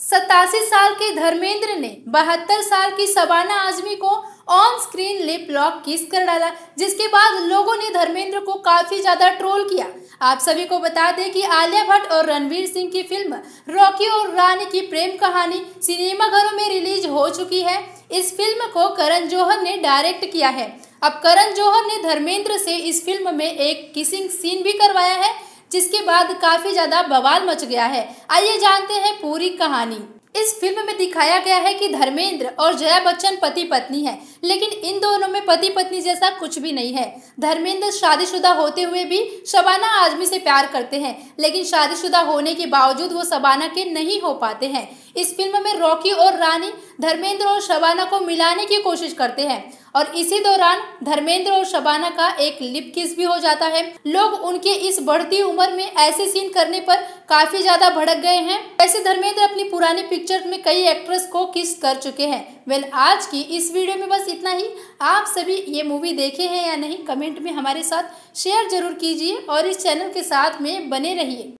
सतासी साल के धर्मेंद्र ने बहत्तर साल की सबाना आजमी को ऑन स्क्रीन लिप लॉक किस कर डाला जिसके बाद लोगों ने धर्मेंद्र को काफी ज्यादा ट्रोल किया आप सभी को बता दें कि आलिया भट्ट और रणवीर सिंह की फिल्म रॉकी और रानी की प्रेम कहानी सिनेमाघरों में रिलीज हो चुकी है इस फिल्म को करण जौहर ने डायरेक्ट किया है अब करण जौहर ने धर्मेंद्र से इस फिल्म में एक किसिंग सीन भी करवाया है जिसके बाद काफ़ी ज़्यादा बवाल मच गया है आइए जानते हैं पूरी कहानी इस फिल्म में दिखाया गया है कि धर्मेंद्र और जया बच्चन पति पत्नी हैं, लेकिन इन दोनों में पति पत्नी जैसा कुछ भी नहीं है धर्मेंद्र शादीशुदा होते हुए भी शबाना आजमी से प्यार करते हैं लेकिन शादीशुदा होने के बावजूद वो शबाना के नहीं हो पाते हैं इस फिल्म में रॉकी और रानी धर्मेंद्र और शबाना को मिलाने की कोशिश करते हैं और इसी दौरान धर्मेंद्र और शबाना का एक लिप किस भी हो जाता है लोग उनके इस बढ़ती उम्र में ऐसे सीन करने पर काफी ज्यादा भड़क लग गए हैं वैसे धर्मेंद्र अपनी पुरानी पिक्चर में कई एक्ट्रेस को किस कर चुके हैं वेल आज की इस वीडियो में बस इतना ही आप सभी ये मूवी देखे हैं या नहीं कमेंट में हमारे साथ शेयर जरूर कीजिए और इस चैनल के साथ में बने रहिए